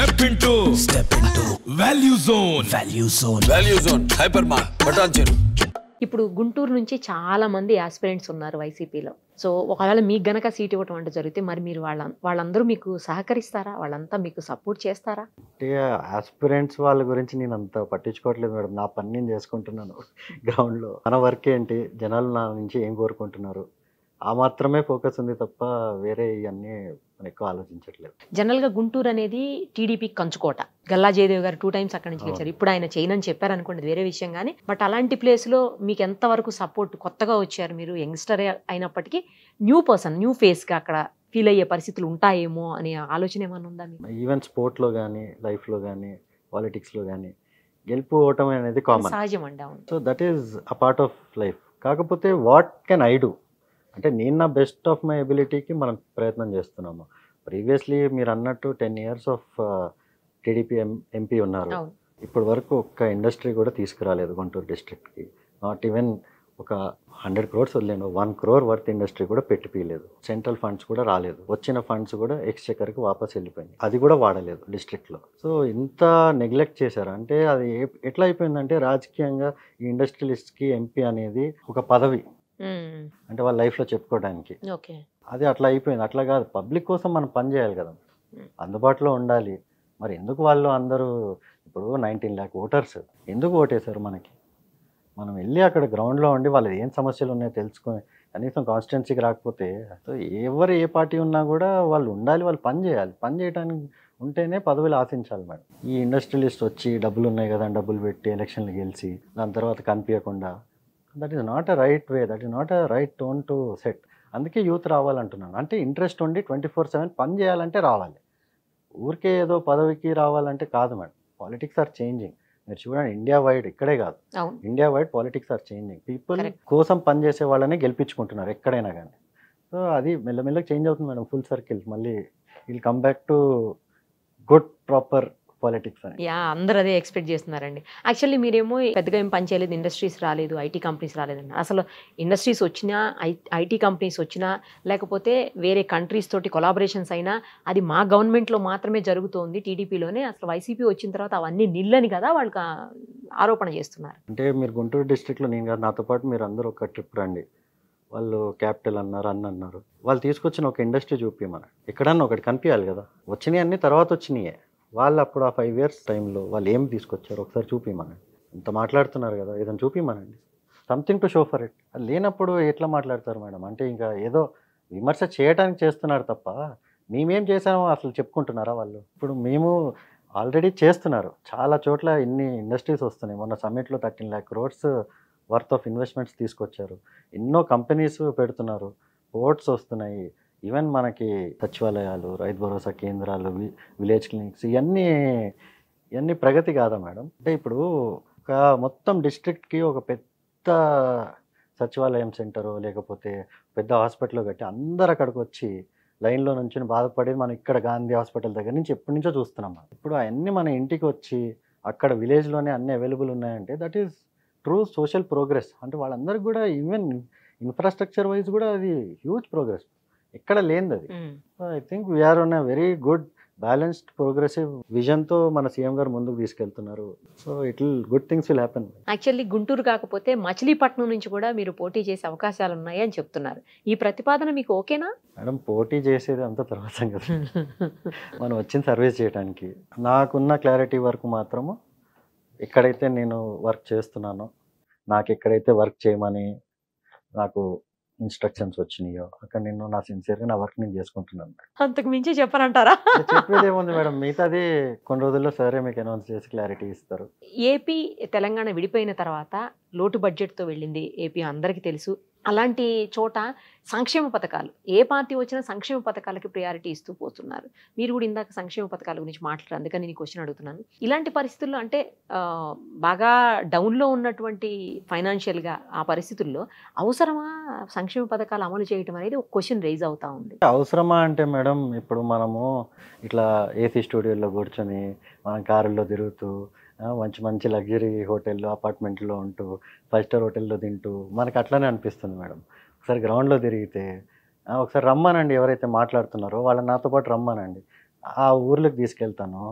Step into step into value zone value zone value zone hyper mark button ఇప్పుడు గుంటూరు నుంచి చాలా మంది aspirants ఉన్నారు వైసీపీలో సో ఒకవేళ మీకు గనక సీట్ ఇవ్వటం అంటే జరిగితే మరి మీరు వాళ్ళ వాళ్ళందరూ మీకు సహకరిస్తారా వాళ్ళంతా మీకు సపోర్ట్ చేస్తారా అంటే ఆస్పిరెంట్స్ వాళ్ళ గురించి నేను అంత పట్టించుకోవట్లేదు మేడం నా పని నేను చేసుకుంటున్నాను గ్రౌండ్లో మన వర్క్ ఏంటి జనాలు నా నుంచి ఏం కోరుకుంటున్నారు ఆ మాత్రమే ఫోకస్ ఉంది తప్ప వేరే ఇవన్నీ ఎక్కువ ఆలోచించట్లేదు జనరల్ గా గుంటూరు అనేది టీడీపీ కంచుకోట గల్లా జయదేవ్ గారు టూ టైమ్స్ అక్కడి నుంచి గెలిచారు ఇప్పుడు ఆయన అని చెప్పారు అనుకోండి వేరే విషయం కానీ బట్ అలాంటి ప్లేస్ లో మీకు ఎంత వరకు సపోర్ట్ కొత్తగా వచ్చారు మీరు యంగ్స్టర్ అయినప్పటికీ న్యూ పర్సన్ న్యూ ఫేస్ గా అక్కడ ఫీల్ అయ్యే పరిస్థితులు ఉంటాయేమో అనే ఆలోచన ఏమైనా ఉందా ఈవెన్ స్పోర్ట్ లో కానీ లైఫ్ లో కానీ పాలిటిక్స్ లో కానీ గెలుపు అనేది కామన్ సహజం అండి so that is a part of life కాకపోతే వాట్ కెన్ ఐ డూ అంటే నేను నా బెస్ట్ ఆఫ్ మై ఎబిలిటీకి మనం ప్రయత్నం చేస్తున్నాము ప్రీవియస్లీ మీరు అన్నట్టు ten years of TDP MP ఉన్నారు ఇప్పటి వరకు ఒక్క ఇండస్ట్రీ కూడా తీసుకురాలేదు గుంటూరు డిస్ట్రిక్ట్కి నాట్ ఈవెన్ ఒక హండ్రెడ్ క్రోర్స్ వదిలేను వన్ క్రోర్ వర్త్ ఇండస్ట్రీ కూడా పెట్టిపోయలేదు సెంట్రల్ ఫండ్స్ కూడా రాలేదు వచ్చిన ఫండ్స్ కూడా చెక్కర్కి వాపస్ వెళ్ళిపోయింది అది కూడా వాడలేదు డిస్ట్రిక్ట్లో సో ఇంత నెగ్లెక్ట్ చేశారు అంటే అది ఎట్లా అయిపోయిందంటే రాజకీయంగా ఈ ఇండస్ట్రియలిస్ట్కి ఎంపీ అనేది ఒక పదవి అంటే వాళ్ళ లైఫ్లో చెప్పుకోవడానికి అది అట్లా అయిపోయింది అట్లా కాదు పబ్లిక్ కోసం మనం పని చేయాలి కదా hmm. అందుబాటులో ఉండాలి మరి ఎందుకు వాళ్ళు అందరూ ఇప్పుడు నైన్టీన్ ల్యాక్ ఓటర్స్ ఎందుకు ఓటేశారు మనకి మనం వెళ్ళి అక్కడ గ్రౌండ్లో ఉండి వాళ్ళది ఏం సమస్యలు ఉన్నాయో తెలుసుకొని కనీసం కాన్స్టిట్యున్సీకి రాకపోతే ఎవరు ఏ పార్టీ ఉన్నా కూడా వాళ్ళు ఉండాలి వాళ్ళు పని చేయాలి పని చేయడానికి ఉంటేనే పదవులు ఆశించాలి మేడం ఈ ఇండస్ట్రియలిస్ట్ వచ్చి డబ్బులు ఉన్నాయి కదా డబ్బులు పెట్టి ఎలక్షన్లు గెలిచి దాని తర్వాత కనిపించకుండా that is not a right way that is not a right tone to set అందుకే యూత్ రావాలంటున్నాను అంటే ఇంట్రెస్ట్ ఉండి ట్వంటీ ఫోర్ సెవెన్ పని చేయాలంటే రావాలి ఊరికే ఏదో పదవికి రావాలంటే కాదు మేడం పాలిటిక్స్ ఆర్ చేంజింగ్ మీరు చూడండి ఇండియా వైడ్ ఇక్కడే కాదు India wide politics are changing people కోసం పనిచేసే వాళ్ళనే గెలిపించుకుంటున్నారు ఎక్కడైనా కానీ సో అది మెల్లమెల్లగా చేంజ్ అవుతుంది మేడం ఫుల్ సర్కిల్ మళ్ళీ will come back to good proper politics yeah అందరూ అదే ఎక్స్పెక్ట్ చేస్తున్నారండి యాక్చువల్లీ మీరేమో పెద్దగా ఏం పని చేయలేదు ఇండస్ట్రీస్ రాలేదు ఐటీ కంపెనీస్ రాలేదండి అసలు ఇండస్ట్రీస్ వచ్చినా ఐటీ కంపెనీస్ వచ్చినా లేకపోతే వేరే కంట్రీస్ తోటి కొలాబరేషన్స్ అయినా అది మా గవర్నమెంట్లో మాత్రమే జరుగుతోంది టీడీపీలోనే అసలు వైసీపీ వచ్చిన తర్వాత అవన్నీ నిల్లని కదా వాళ్ళకి ఆరోపణ చేస్తున్నారు అంటే మీరు గుంటూరు డిస్టిక్లో నేను కాదు నాతో పాటు మీరు అందరూ ఒక ట్రిప్ రండి వాళ్ళు క్యాపిటల్ అన్నారు అన్న అన్నారు వాళ్ళు తీసుకొచ్చిన ఒక ఇండస్ట్రీ చూపి మన ఎక్కడన్నా ఒకటి కనిపించాలి కదా వచ్చినాయి అన్నీ తర్వాత వచ్చినాయే వాళ్ళు అప్పుడు ఆ ఫైవ్ ఇయర్స్ టైంలో వాళ్ళు ఏం తీసుకొచ్చారు ఒకసారి చూపిమనండి ఇంత మాట్లాడుతున్నారు కదా ఏదైనా చూపిమనండి something to show for it అది లేనప్పుడు ఎట్లా మాట్లాడతారు మేడం అంటే ఇంకా ఏదో విమర్శ చేయడానికి చేస్తున్నారు తప్ప మేమేం చేసామో అసలు చెప్పుకుంటున్నారా వాళ్ళు ఇప్పుడు మేము ఆల్రెడీ చేస్తున్నారు చాలా చోట్ల ఇన్ని ఇండస్ట్రీస్ వస్తున్నాయి మొన్న సమ్మిట్లో thirteen lakh crores worth of investments తీసుకొచ్చారు ఎన్నో కంపెనీస్ పెడుతున్నారు పోర్ట్స్ వస్తున్నాయి ఈవెన్ మనకి సచివాలయాలు రైతు భరోసా కేంద్రాలు విలేజ్ క్లినిక్స్ ఇవన్నీ ఇవన్నీ ప్రగతి కాదా మేడం అంటే ఇప్పుడు ఒక మొత్తం డిస్ట్రిక్ట్కి ఒక పెద్ద సచివాలయం సెంటరో లేకపోతే పెద్ద హాస్పిటల్ కట్టి అందరు అక్కడికి వచ్చి లైన్లో నుంచి బాధపడేది మనం ఇక్కడ గాంధీ హాస్పిటల్ దగ్గర నుంచి ఎప్పటి నుంచో చూస్తున్నాం ఇప్పుడు అవన్నీ మన ఇంటికి వచ్చి అక్కడ విలేజ్లోనే అన్నీ అవైలబుల్ ఉన్నాయంటే that is true social progress అంటే వాళ్ళందరికీ కూడా ఈవెన్ ఇన్ఫ్రాస్ట్రక్చర్ వైజ్ కూడా అది హ్యూజ్ ప్రోగ్రెస్ ఎక్కడ లేనిది అది I think we are on very good balanced progressive vision తో మన సీఎం గారు ముందుకు తీసుకెళ్తున్నారు so it good things will happen actually Guntur కాకపోతే మచిలీపట్నం నుంచి కూడా మీరు పోటీ చేసే అవకాశాలు ఉన్నాయి అని చెప్తున్నారు ఈ ప్రతిపాదన మీకు ఓకేనా మేడం పోటీ చేసేది అంత తర్వాత కదా మనం వచ్చిన సర్వీస్ చేయడానికి నాకున్న క్లారిటీ వరకు మాత్రము ఎక్కడైతే నేను వర్క్ చేస్తున్నానో నాకు ఎక్కడైతే వర్క్ చేయమని నాకు ఇన్స్ట్రక్షన్స్ వచ్చినాయో అక్కడ నేను నా సిన్సియర్గా నా వర్క్ నేను చేసుకుంటున్నాను అంతకు మించి చెప్పనంటారా చెప్పేది ఏముంది మేడం మిగతాది కొన్ని రోజుల్లో సరే మీకు అనౌన్స్ చేసి క్లారిటీ ఇస్తారు ఏపీ తెలంగాణ విడిపోయిన తర్వాత లోటు బడ్జెట్తో వెళ్ళింది ఏపీ అందరికీ తెలుసు అలాంటి చోట సంక్షేమ పథకాలు ఏ పార్టీ వచ్చినా సంక్షేమ పథకాలకి ప్రయారిటీ ఇస్తూ పోతున్నారు మీరు కూడా ఇందాక సంక్షేమ పథకాల గురించి మాట్లాడారు అందుకని నేను క్వశ్చన్ అడుగుతున్నాను ఇలాంటి పరిస్థితుల్లో అంటే బాగా డౌన్లో ఉన్నటువంటి ఫైనాన్షియల్గా ఆ పరిస్థితుల్లో అవసరమా సంక్షేమ పథకాలు అమలు చేయడం అనేది ఒక క్వశ్చన్ రేజ్ అవుతా ఉంది అవసరమా అంటే మేడం ఇప్పుడు మనము ఇట్లా ఏసీ స్టూడియోలో కూర్చొని మనం కారుల్లో తిరుగుతూ మంచి మంచి లగ్జరీ హోటల్లో అపార్ట్మెంట్లో ఉంటూ ఫైవ్ స్టార్ హోటల్లో తింటూ మనకు అట్లానే అనిపిస్తుంది మేడం ఒకసారి గ్రౌండ్లో తిరిగితే ఒకసారి రమ్మానండి ఎవరైతే మాట్లాడుతున్నారో వాళ్ళ నాతో పాటు రమ్మానండి ఆ ఊర్లోకి తీసుకెళ్తాను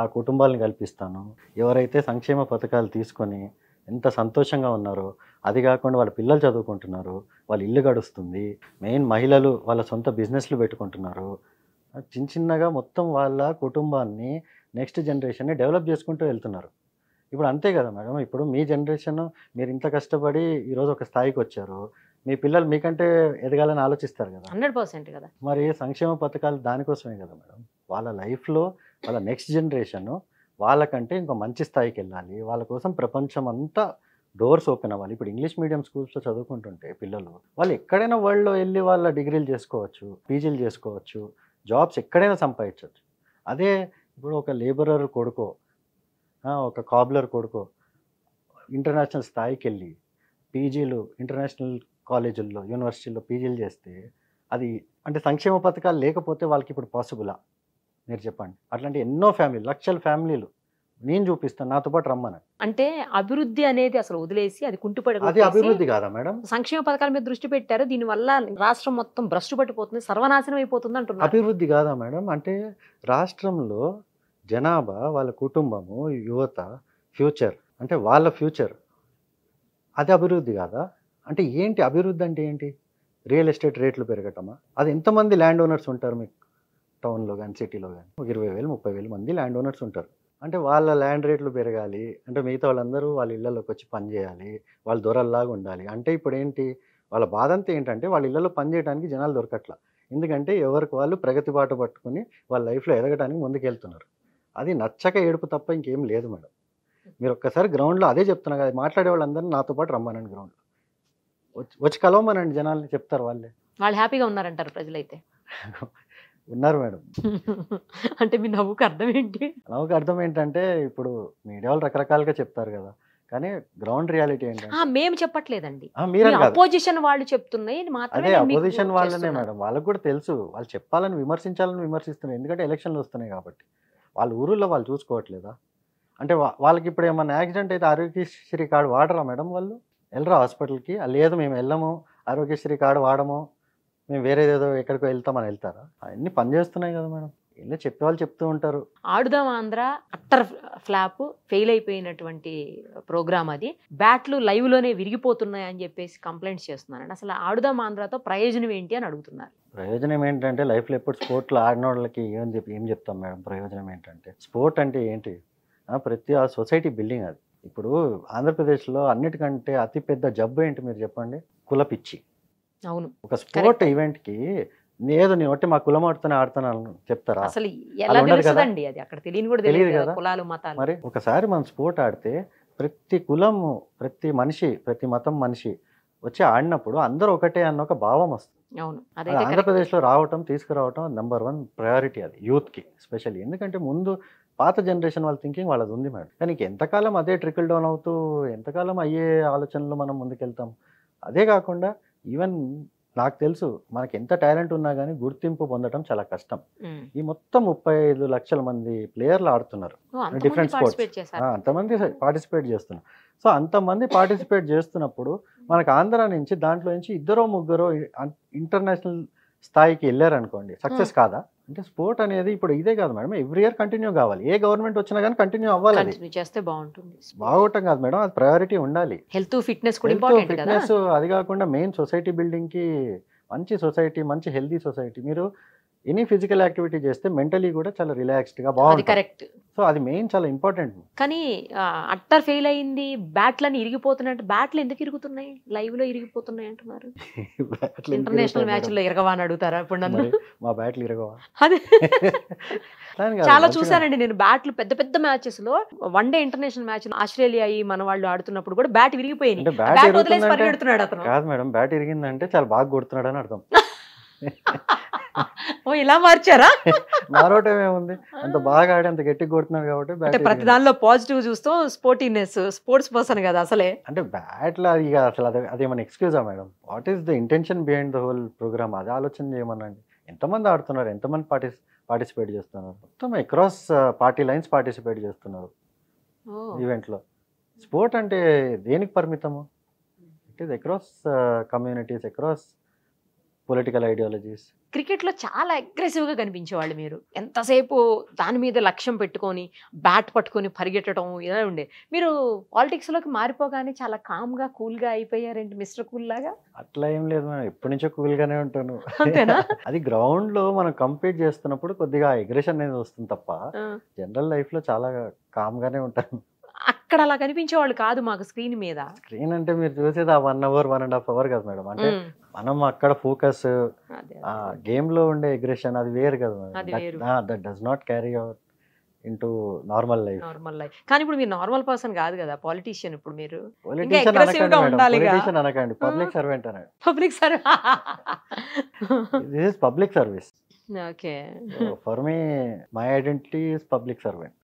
ఆ కుటుంబాలను కల్పిస్తాను ఎవరైతే సంక్షేమ పథకాలు తీసుకొని ఎంత సంతోషంగా ఉన్నారో అది కాకుండా వాళ్ళ పిల్లలు చదువుకుంటున్నారు వాళ్ళ ఇల్లు గడుస్తుంది మెయిన్ మహిళలు వాళ్ళ సొంత బిజినెస్లు పెట్టుకుంటున్నారు చిన్న చిన్నగా మొత్తం వాళ్ళ కుటుంబాన్ని నెక్స్ట్ జనరేషన్ని డెవలప్ చేసుకుంటూ వెళ్తున్నారు ఇప్పుడు అంతే కదా మేడం ఇప్పుడు మీ జనరేషన్ మీరు ఇంత కష్టపడి ఈరోజు ఒక స్థాయికి వచ్చారు మీ పిల్లలు మీకంటే ఎదగాలని ఆలోచిస్తారు కదా హండ్రెడ్ పర్సెంట్ కదా మరి సంక్షేమ పథకాలు దానికోసమే కదా మేడం వాళ్ళ లైఫ్లో వాళ్ళ నెక్స్ట్ జనరేషన్ వాళ్ళకంటే ఇంకో మంచి స్థాయికి వెళ్ళాలి వాళ్ళ కోసం ప్రపంచం అంతా డోర్స్ ఓపెన్ అవ్వాలి ఇప్పుడు ఇంగ్లీష్ మీడియం స్కూల్స్లో చదువుకుంటుంటే పిల్లలు వాళ్ళు ఎక్కడైనా వరల్డ్లో వెళ్ళి వాళ్ళ డిగ్రీలు చేసుకోవచ్చు పీజీలు చేసుకోవచ్చు జాబ్స్ ఎక్కడైనా సంపాదించవచ్చు అదే ఇప్పుడు ఒక లేబరర్ కొడుకో ఒక కాబ్లర్ కొడుకో ఇంటర్నేషనల్ స్థాయికి వెళ్ళి పీజీలు ఇంటర్నేషనల్ కాలేజీల్లో యూనివర్సిటీల్లో పీజీలు చేస్తే అది అంటే సంక్షేమ పథకాలు లేకపోతే వాళ్ళకి ఇప్పుడు పాసిబులా మీరు చెప్పండి అట్లాంటి ఎన్నో ఫ్యామిలీ లక్షల ఫ్యామిలీలు నేను చూపిస్తాను నాతో పాటు రమ్మని అంటే అభివృద్ధి అనేది అసలు వదిలేసి అది కుంటుపడి అది అభివృద్ధి కాదా మేడం సంక్షేమ పథకాల మీద దృష్టి పెట్టారు దీనివల్ల రాష్ట్రం మొత్తం భ్రష్టు పట్టిపోతుంది సర్వనాశనం అయిపోతుంది అంటున్నారు అభివృద్ధి కాదా మేడం అంటే రాష్ట్రంలో జనాభా వాళ్ళ కుటుంబము యువత ఫ్యూచర్ అంటే వాళ్ళ ఫ్యూచర్ అది అభివృద్ధి కాదా అంటే ఏంటి అభివృద్ధి అంటే ఏంటి రియల్ ఎస్టేట్ రేట్లు పెరగటమా అది ఎంతమంది ల్యాండ్ ఓనర్స్ ఉంటారు మీకు టౌన్లో కానీ సిటీలో కానీ ఒక ఇరవై వేలు ముప్పై వేలు మంది ల్యాండ్ ఓనర్స్ ఉంటారు అంటే వాళ్ళ ల్యాండ్ రేట్లు పెరగాలి అంటే మిగతా వాళ్ళందరూ వాళ్ళ ఇళ్ళలోకి వచ్చి పనిచేయాలి వాళ్ళు దొరల్లాగా ఉండాలి అంటే ఇప్పుడు ఏంటి వాళ్ళ బాధ అంతా ఏంటంటే వాళ్ళ ఇళ్ళలో పనిచేయడానికి జనాలు దొరకట్లా ఎందుకంటే ఎవరికి వాళ్ళు ప్రగతి బాట పట్టుకుని వాళ్ళ లైఫ్లో ఎదగడానికి ముందుకెళ్తున్నారు అది నచ్చక ఏడుపు తప్ప ఇంకేం లేదు మేడం మీరు ఒక్కసారి గ్రౌండ్లో అదే చెప్తున్నా కదా మాట్లాడే వాళ్ళందరినీ నాతో పాటు రమ్మనండి గ్రౌండ్లో వచ్చి వచ్చి కలవమనండి జనాలని చెప్తారు వాళ్ళే వాళ్ళు హ్యాపీగా ఉన్నారంటారు ప్రజలైతే ఉన్నారు మేడం అంటే మీ నవ్వుకు అర్థం ఏంటి నవ్వుకు అర్థం ఏంటంటే ఇప్పుడు మీడియా వాళ్ళు రకరకాలుగా చెప్తారు కదా కానీ గ్రౌండ్ రియాలిటీ ఏంటంటే మేము చెప్పట్లేదండి అపోజిషన్ వాళ్ళు చెప్తున్నాయి అదే అపోజిషన్ వాళ్ళనే మేడం వాళ్ళకు కూడా తెలుసు వాళ్ళు చెప్పాలని విమర్శించాలని విమర్శిస్తున్నారు ఎందుకంటే ఎలక్షన్లు వస్తున్నాయి కాబట్టి వాళ్ళ ఊరిలో వాళ్ళు చూసుకోవట్లేదా అంటే వాళ్ళకి ఇప్పుడు ఏమన్నా యాక్సిడెంట్ అయితే ఆరోగ్యశ్రీ కార్డు వాడరా మేడం వాళ్ళు వెళ్ళరా హాస్పిటల్కి లేదు మేము వెళ్ళము ఆరోగ్యశ్రీ కార్డు వాడము మేము వేరేదేదో ఎక్కడికో వెళ్తామని వెళ్తారా అన్నీ పనిచేస్తున్నాయి కదా మేడం చెప్పే వాళ్ళు చెప్తూ ఉంటారు Aadudam Andhra utter flop fail అయిపోయినటువంటి ప్రోగ్రామ్ అది బ్యాట్లు లైవ్లోనే విరిగిపోతున్నాయి అని చెప్పేసి కంప్లైంట్స్ చేస్తున్నారండి అసలు ఆడుదాం ఆంధ్రతో ప్రయోజనం ఏంటి అని అడుగుతున్నారు ప్రయోజనం ఏంటంటే లైఫ్లో ఎప్పుడు స్పోర్ట్లో ఆడిన వాళ్ళకి ఏం చెప్పి ఏం చెప్తాం మేడం ప్రయోజనం ఏంటంటే స్పోర్ట్ అంటే ఏంటి ప్రతి ఆ సొసైటీ బిల్డింగ్ అది ఇప్పుడు ఆంధ్రప్రదేశ్లో అన్నిటికంటే అతిపెద్ద జబ్బు ఏంటి మీరు చెప్పండి కుల పిచ్చి అవును ఒక స్పోర్ట్ ఈవెంట్కి లేదు నేను ఒకటి మా కులం ఆడుతూనే ఆడుతున్నాను చెప్తారా అసలు తెలియదు కదా మరి ఒకసారి మనం స్పోర్ట్ ఆడితే ప్రతి కులము ప్రతి మనిషి ప్రతి మతం మనిషి వచ్చి ఆడినప్పుడు అందరూ ఒకటే అన్న ఒక భావం వస్తుంది ఆంధ్రప్రదేశ్ లో రావటం తీసుకురావటం నెంబర్ వన్ ప్రయారిటీ అది యూత్ కి స్పెషల్ ఎందుకంటే ముందు పాత జనరేషన్ వాళ్ళ థింకింగ్ వాళ్ళది ఉంది మేడం కానీ ఎంతకాలం అదే ట్రికల్ డౌన్ అవుతూ ఎంతకాలం అయ్యే ఆలోచనలు మనం ముందుకెళ్తాం అదే కాకుండా ఈవెన్ నాకు తెలుసు మనకి ఎంత టాలెంట్ ఉన్నా కానీ గుర్తింపు పొందడం చాలా కష్టం ఈ మొత్తం ముప్పై ఐదు లక్షల మంది ప్లేయర్లు ఆడుతున్నారు డిఫరెంట్ స్పోర్ట్స్ అంతమంది పార్టిసిపేట్ చేస్తున్నారు సో అంతమంది పార్టిసిపేట్ చేస్తున్నప్పుడు మనకు ఆంధ్ర నుంచి దాంట్లో నుంచి ఇద్దరో ముగ్గురు ఇంటర్నేషనల్ స్థాయికి వెళ్ళారనుకోండి సక్సెస్ కాదా అంటే స్పోర్ట్ అనేది ఇప్పుడు ఇదే కాదు మేడం ఎవ్రీ ఇయర్ కంటిన్యూ కావాలి ఏ గవర్నమెంట్ వచ్చినా కానీ కంటిన్యూ అవ్వాలి చేస్తే బాగుంటుంది బాగోటం కాదు మేడం అది ప్రయారిటీ ఉండాలి హెల్త్ ఫిట్నెస్ కూడా ఫిట్నెస్ అది కాకుండా మెయిన్ సొసైటీ బిల్డింగ్ కి మంచి సొసైటీ మంచి హెల్దీ సొసైటీ మీరు ఎనీ ఫిజికల్ యాక్టివిటీ చేస్తే మెంటలీ కూడా చాలా రిలాక్స్డ్గా బాగుంది కరెక్ట్ సో అది మెయిన్ చాలా ఇంపార్టెంట్ కానీ అట్టర్ ఫెయిల్ అయింది అని ఇరిగిపోతున్నాయి బ్యాట్లు ఎందుకు ఇరుగుతున్నాయి లైవ్ లో ఇరిగిపోతున్నాయి అంటున్నారు ఇంటర్నేషనల్ మ్యాచ్ లో ఇరగవా అని అడుగుతారా ఇప్పుడు నన్ను మా బ్యాట్లు ఇరగవా అది చాలా చూసానండి నేను బ్యాట్లు పెద్ద పెద్ద మ్యాచెస్ లో one day international match Australia అయ్యి మన వాళ్ళు ఆడుతున్నప్పుడు కూడా బ్యాట్ విరిగిపోయింది బ్యాట్ వదిలేసి పరిగెడుతున్నాడు అతను కాదు మేడం బ్యాట్ ఇరిగిందంటే చాలా బాగా కొడుతున్నాడు అని అర్థం ఓ ఇలా మార్చారా మారోటం ఏముంది అంత బాగా ఆడి అంత గట్టిగా కొడుతున్నాడు కాబట్టి అంటే ప్రతి దానిలో పాజిటివ్ చూస్తాం స్పోర్టినెస్ స్పోర్ట్స్ పర్సన్ కదా అసలే అంటే బ్యాట్లో అది అసలు అదే ఏమన్నా ఎక్స్క్యూజా madam what is the intention behind the whole program అది ఆలోచన చేయమనండి ఎంతమంది ఆడుతున్నారు ఎంతమంది పార్టిస్ పార్టిసిపేట్ చేస్తున్నారు మొత్తం అక్రాస్ పార్టీ లైన్స్ పార్టిసిపేట్ చేస్తున్నారు ఈవెంట్లో స్పోర్ట్ అంటే దేనికి పరిమితము it is across communities across political ideologies క్రికెట్లో చాలా గా కనిపించేవాళ్ళు మీరు ఎంతసేపు దాని మీద లక్ష్యం పెట్టుకొని బ్యాట్ పట్టుకొని పరిగెట్టడం ఇలా ఉండే మీరు పాలిటిక్స్లోకి మారిపోగానే చాలా కామ్గా కూల్గా అయిపోయారండి మిస్టర్ కూల్ లాగా అట్లా ఏం లేదు మనం ఎప్పటి నుంచో కూల్గానే ఉంటాను అంతేనా అది గ్రౌండ్లో మనం కంపీట్ చేస్తున్నప్పుడు కొద్దిగా అగ్రెషన్ అనేది వస్తుంది తప్ప జనరల్ లైఫ్లో చాలా కామ్గానే ఉంటాను అక్కడ అలా కనిపించే వాళ్ళు కాదు మాకు స్క్రీన్ మీద స్క్రీన్ అంటే మీరు చూసేది ఆ one hour one and half hour కదా మేడం అంటే మనం అక్కడ ఫోకస్ గేమ్ లో ఉండే అగ్రెషన్ అది వేరు కదా that does not carry over into normal life normal life కానీ ఇప్పుడు మీరు నార్మల్ పర్సన్ కాదు కదా పాలిటీషియన్ ఇప్పుడు మీరు పొలిటీషియన్ అనకండి పబ్లిక్ సర్వెంట్ అనండి public service public service okay for me my identity public servant